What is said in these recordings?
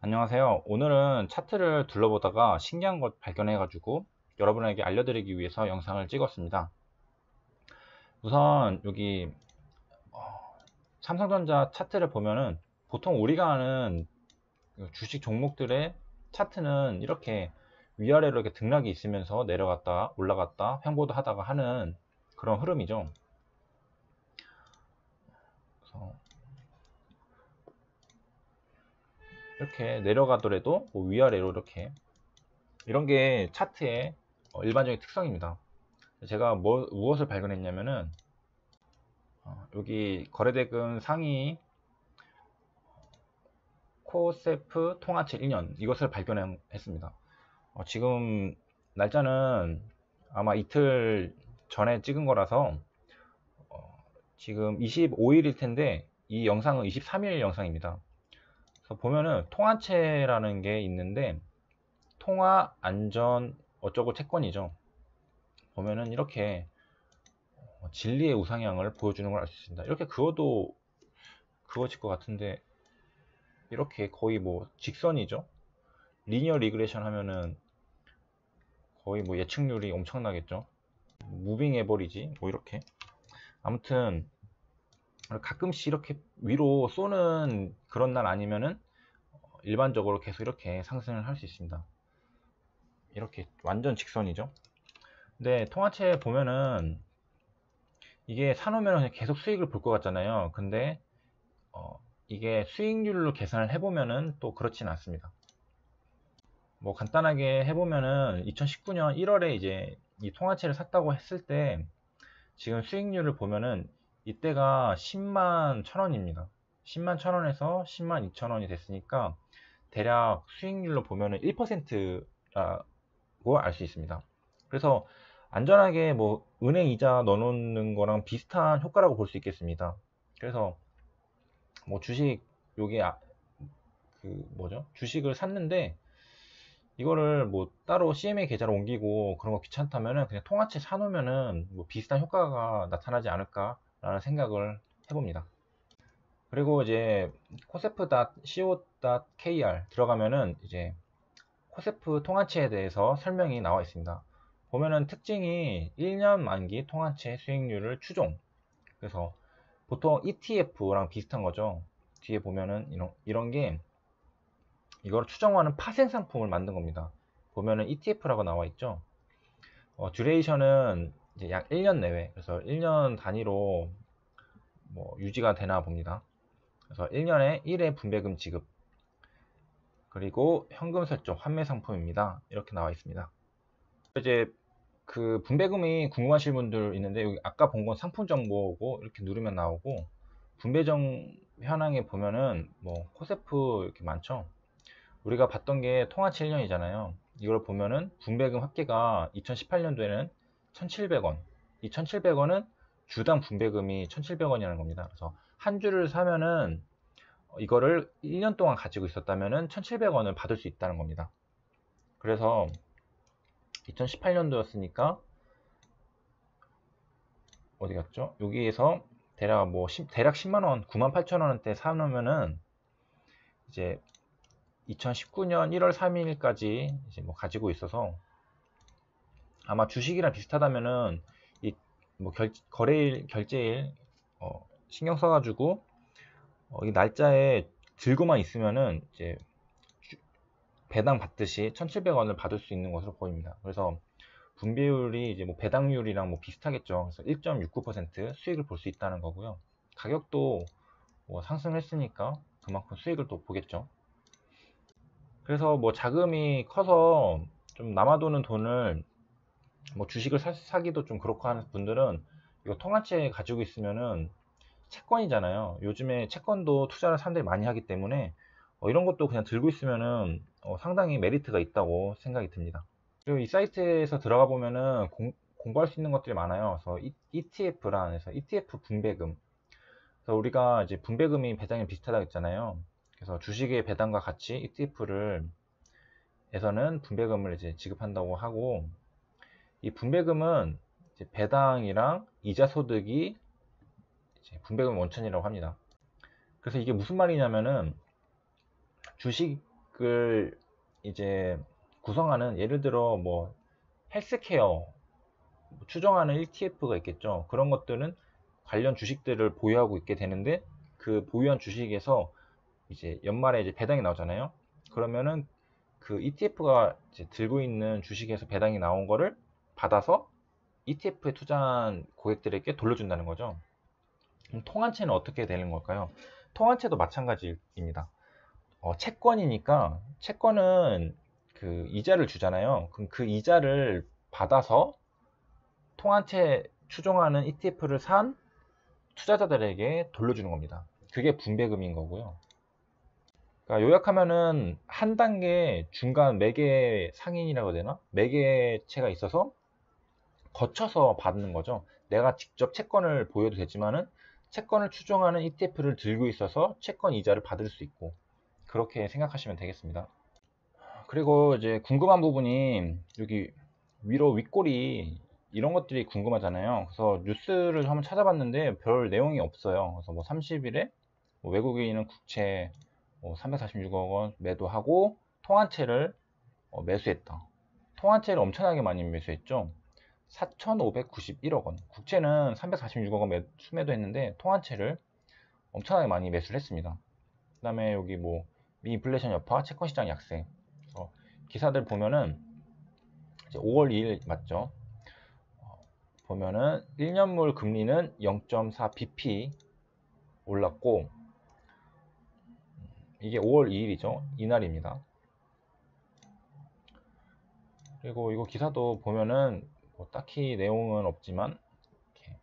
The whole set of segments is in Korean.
안녕하세요 오늘은 차트를 둘러보다가 신기한 것 발견해 가지고 여러분에게 알려드리기 위해서 영상을 찍었습니다 우선 여기 어, 삼성전자 차트를 보면은 보통 우리가 아는 주식 종목들의 차트는 이렇게 위아래로 이렇게 등락이 있으면서 내려갔다 올라갔다 횡보도 하다가 하는 그런 흐름이죠 그래서 이렇게 내려가더라도 뭐 위아래로 이렇게 이런 게 차트의 어, 일반적인 특성입니다. 제가 뭐, 무엇을 발견했냐면은 어, 여기 거래대금 상위 코세프 통화체 1년 이것을 발견했습니다. 어, 지금 날짜는 아마 이틀 전에 찍은 거라서 어, 지금 25일일 텐데 이 영상은 23일 영상입니다. 그래서 보면은 통화체라는 게 있는데 통화 안전 어쩌고 채권이죠. 보면은 이렇게 진리의 우상향을 보여주는 걸 알 수 있습니다. 이렇게 그어도 그어질 것 같은데 이렇게 거의 뭐 직선이죠. 리니어 리그레션 하면은 거의 뭐 예측률이 엄청나겠죠. 무빙 에버리지 뭐 이렇게 아무튼 가끔씩 이렇게 위로 쏘는 그런 날 아니면은 일반적으로 계속 이렇게 상승을 할 수 있습니다. 이렇게 완전 직선이죠. 근데 통화체 보면은 이게 사놓으면 계속 수익을 볼 것 같잖아요. 근데 어, 이게 수익률로 계산을 해보면은 또 그렇진 않습니다. 뭐 간단하게 해보면은 2019년 1월에 이제 이 통화체를 샀다고 했을 때 지금 수익률을 보면은 이때가 10만 천원입니다. 10만 천원에서 10만 2천원이 됐으니까 대략 수익률로 보면 1%라고 알 수 있습니다. 그래서 안전하게 뭐 은행 이자 넣어놓는 거랑 비슷한 효과라고 볼 수 있겠습니다. 그래서 뭐 주식 요게 아, 그 뭐죠? 주식을 샀는데 이거를 뭐 따로 CMA 계좌로 옮기고 그런 거 귀찮다면은 그냥 통화채 사놓으면은 뭐 비슷한 효과가 나타나지 않을까라는 생각을 해봅니다. 그리고 이제 코세프.co.kr 들어가면은 이제 코세프 통화체에 대해서 설명이 나와 있습니다. 보면은 특징이 1년 만기 통화체 수익률을 추종. 그래서 보통 ETF랑 비슷한 거죠. 뒤에 보면은 이런, 이런 게 이걸 추정하는 파생 상품을 만든 겁니다. 보면은 ETF라고 나와 있죠. 어, 듀레이션은 이제 약 1년 내외. 그래서 1년 단위로 뭐 유지가 되나 봅니다. 그래서 1년에 1회 분배금 지급 그리고 현금 설정 환매 상품입니다. 이렇게 나와 있습니다. 이제 그 분배금이 궁금하실 분들 있는데 여기 아까 본 건 상품 정보고 이렇게 누르면 나오고 분배정 현황에 보면은 뭐 코세프 이렇게 많죠. 우리가 봤던 게 통화치 1년이잖아요. 이걸 보면은 분배금 합계가 2018년도에는 1,700원, 이 1,700원은 주당 분배금이 1,700원이라는 겁니다. 그래서 한 주를 사면은 이거를 1년 동안 가지고 있었다면은 1,700원을 받을 수 있다는 겁니다. 그래서 2018년도였으니까 어디 갔죠? 여기에서 대략 뭐 10, 대략 10만 원, 9만 8천 원대 사놓으면은 이제 2019년 1월 3일까지 이제 뭐 가지고 있어서 아마 주식이랑 비슷하다면은 이 뭐결 거래일 결제일 어, 신경 써가지고 어, 이 날짜에 들고만 있으면은 이제 배당 받듯이 1,700원을 받을 수 있는 것으로 보입니다. 그래서 분배율이 이제 뭐 배당률이랑 뭐 비슷하겠죠. 그래서 1.69% 수익을 볼 수 있다는 거고요. 가격도 뭐 상승했으니까 그만큼 수익을 또 보겠죠. 그래서 뭐 자금이 커서 좀 남아도는 돈을 뭐 주식을 사, 기도좀 그렇고 하는 분들은 이거 통화채 가지고 있으면은 채권이잖아요. 요즘에 채권도 투자를 사람들이 많이 하기 때문에 어, 이런 것도 그냥 들고 있으면은 어, 상당히 메리트가 있다고 생각이 듭니다. 그리고 이 사이트에서 들어가 보면은 공, 공부할 수 있는 것들이 많아요. 그래서 ETF라 e 해서 ETF 분배금. 그래서 우리가 이제 분배금이 배당이 비슷하다고 했잖아요. 그래서 주식의 배당과 같이 ETF를 에서는 분배금을 이제 지급한다고 하고 이 분배금은 배당이랑 이자 소득이 분배금 원천이라고 합니다. 그래서 이게 무슨 말이냐면은 주식을 이제 구성하는 예를 들어 뭐 헬스케어 뭐 추정하는 ETF가 있겠죠. 그런 것들은 관련 주식들을 보유하고 있게 되는데 그 보유한 주식에서 이제 연말에 이제 배당이 나오잖아요. 그러면은 그 ETF가 들고 있는 주식에서 배당이 나온 거를 받아서 ETF에 투자한 고객들에게 돌려준다는 거죠. 음, 통한채는 어떻게 되는 걸까요? 통한채도 마찬가지입니다. 어, 채권이니까 채권은 그 이자를 주잖아요. 그럼 그 이자를 받아서 통한채 추종하는 ETF를 산 투자자들에게 돌려주는 겁니다. 그게 분배금인 거고요. 그러니까 요약하면은 한 단계 중간 매개 네 상인이라고 해야 되나? 매개체가 네 있어서 거쳐서 받는 거죠. 내가 직접 채권을 보여도 되지만은 채권을 추종하는 ETF를 들고 있어서 채권 이자를 받을 수 있고 그렇게 생각하시면 되겠습니다. 그리고 이제 궁금한 부분이 여기 위로 윗꼬리 이런 것들이 궁금하잖아요. 그래서 뉴스를 한번 찾아봤는데 별 내용이 없어요. 그래서 뭐 30일에 뭐 외국인은 국채 뭐 346억 원 매도하고 통한채를 어 매수했다. 통한채를 엄청나게 많이 매수했죠. 4,591억 원, 국채는 346억 원 매, 수매도했는데 통화채를 엄청나게 많이 매수를 했습니다. 그 다음에 여기 뭐 미인플레이션 여파, 채권시장 약세 어, 기사들 보면은 이제 5월 2일 맞죠? 어, 보면은 1년물 금리는 0.4bp 올랐고 음, 이게 5월 2일이죠. 이날입니다. 그리고 이거 기사도 보면은 뭐 딱히 내용은 없지만 이렇게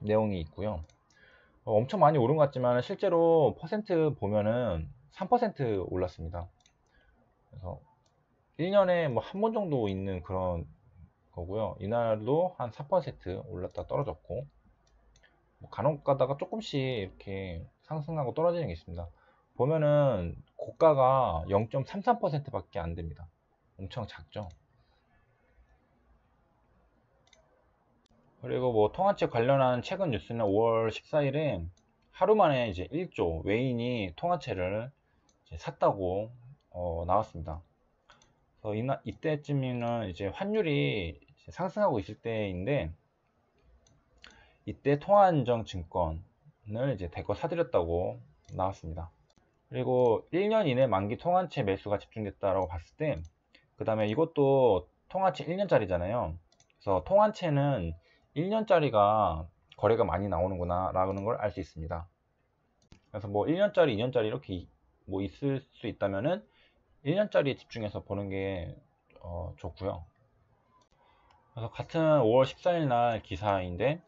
내용이 있고요. 어, 엄청 많이 오른 것 같지만 실제로 퍼센트 보면은 3% 올랐습니다. 그래서 1년에 뭐 한 번 정도 있는 그런 거고요. 이날도 한 4% 올랐다 떨어졌고 뭐 간혹 가다가 조금씩 이렇게 상승하고 떨어지는 게 있습니다. 보면은 고가가 0.33% 밖에 안 됩니다. 엄청 작죠. 그리고 뭐통화채 관련한 최근 뉴스는 5월 14일에 하루 만에 이제 1조 외인이 통화채를 샀다고 어, 나왔습니다. 그래서 이나, 이때쯤에는 이제 환율이 이제 상승하고 있을 때인데 이때 통화안정 증권을 이제 대거 사들였다고 나왔습니다. 그리고 1년 이내 만기 통화채 매수가 집중됐다라고 봤을 때 그 다음에 이것도 통화채 1년짜리잖아요. 그래서 통화채는 1년짜리가 거래가 많이 나오는구나 라는 걸 알 수 있습니다. 그래서 뭐 1년짜리, 2년짜리 이렇게 뭐 있을 수 있다면은 1년짜리에 집중해서 보는 게 어, 좋고요. 그래서 같은 5월 14일 날 기사인데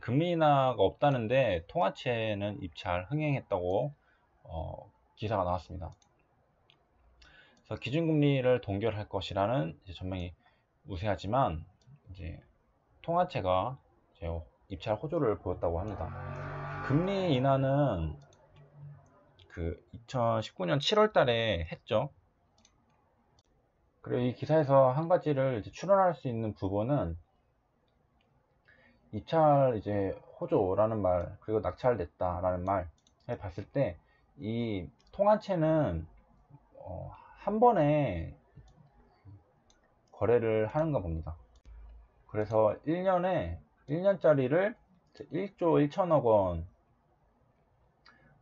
금리 인하가 없다는데 통화채는 입찰 흥행했다고 어, 기사가 나왔습니다. 그래서 기준금리를 동결할 것이라는 전망이 우세하지만 이제 통화체가 입찰 호조를 보였다고 합니다. 금리 인하는 그 2019년 7월 달에 했죠. 그리고 이 기사에서 한 가지를 추론할 수 있는 부분은 입찰 이제 호조라는 말 그리고 낙찰됐다라는 말을 봤을 때 이 통화체는 어, 한 번에 거래를 하는가 봅니다. 그래서 1년에 1년짜리를 1조 1천억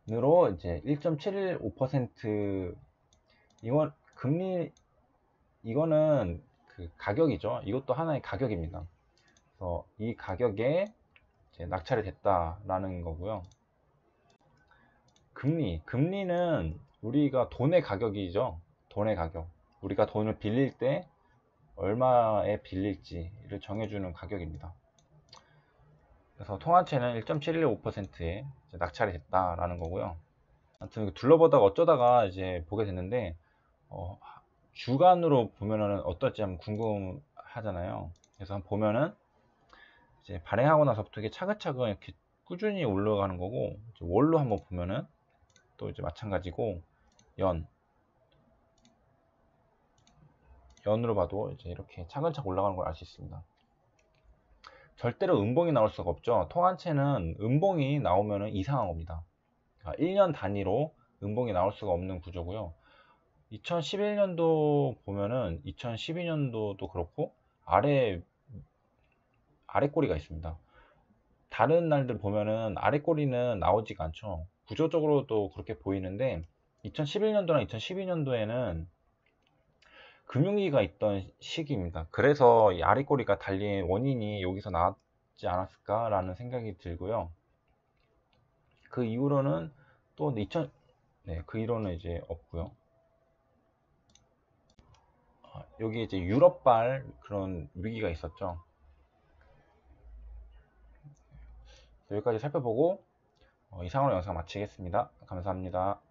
원으로 이제 1.715% 이건 금리 이거는 그 가격이죠. 이것도 하나의 가격입니다. 그래서 이 가격에 낙찰이 됐다라는 거고요. 금리 금리는 우리가 돈의 가격이죠. 돈의 가격. 우리가 돈을 빌릴 때 얼마에 빌릴지를 정해주는 가격입니다. 그래서 통화체는 1.715%에 낙찰이 됐다라는 거고요. 아무튼 둘러보다가 어쩌다가 이제 보게 됐는데 어, 주간으로 보면은 어떨지 한번 궁금하잖아요. 그래서 보면은 이제 발행하고 나서부터 이게 차근차근 이렇게 꾸준히 올라가는 거고 월로 한번 보면은 또 이제 마찬가지고 연 면으로 봐도 이제 이렇게 차근차근 올라가는 걸 알 수 있습니다. 절대로 음봉이 나올 수가 없죠. 통한체는 음봉이 나오면 이상한 겁니다. 1년 아, 단위로 음봉이 나올 수가 없는 구조고요. 2011년도 보면은 2012년도도 그렇고 아래 아래 꼬리가 있습니다. 다른 날들 보면은 아래 꼬리는 나오지가 않죠. 구조적으로도 그렇게 보이는데 2011년도나 2012년도에는 금융위기가 있던 시기입니다. 그래서 이 아래꼬리가 달린 원인이 여기서 나왔지 않았을까라는 생각이 들고요. 그 이후로는 또 2000, 네, 그 이후로는 이제 없고요. 아, 여기 이제 유럽발 그런 위기가 있었죠. 여기까지 살펴보고 어, 이상으로 영상 마치겠습니다. 감사합니다.